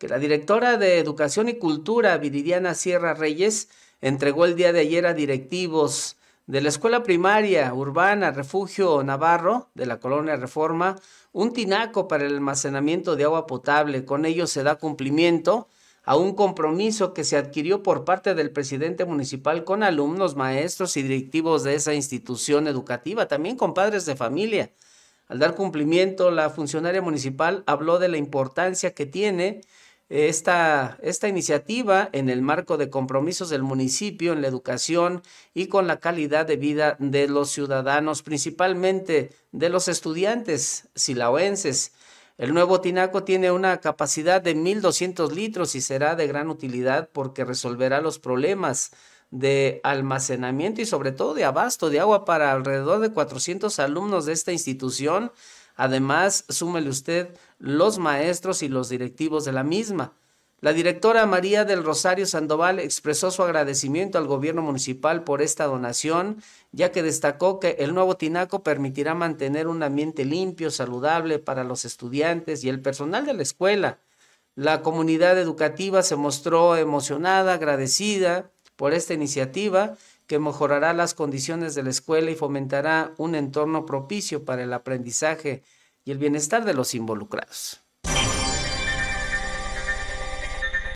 que la directora de Educación y Cultura, Viridiana Sierra Reyes, entregó el día de ayer a directivos de la Escuela Primaria Urbana Refugio Navarro de la Colonia Reforma un tinaco para el almacenamiento de agua potable. Con ello se da cumplimiento a un compromiso que se adquirió por parte del presidente municipal con alumnos, maestros y directivos de esa institución educativa, también con padres de familia. Al dar cumplimiento, la funcionaria municipal habló de la importancia que tiene esta, esta iniciativa en el marco de compromisos del municipio en la educación y con la calidad de vida de los ciudadanos, principalmente de los estudiantes silaoenses. El nuevo tinaco tiene una capacidad de 1.200 litros y será de gran utilidad porque resolverá los problemas de almacenamiento y sobre todo de abasto de agua para alrededor de 400 alumnos de esta institución Además, súmele usted los maestros y los directivos de la misma. La directora María del Rosario Sandoval expresó su agradecimiento al gobierno municipal por esta donación, ya que destacó que el nuevo Tinaco permitirá mantener un ambiente limpio, saludable para los estudiantes y el personal de la escuela. La comunidad educativa se mostró emocionada, agradecida por esta iniciativa que mejorará las condiciones de la escuela y fomentará un entorno propicio para el aprendizaje y el bienestar de los involucrados.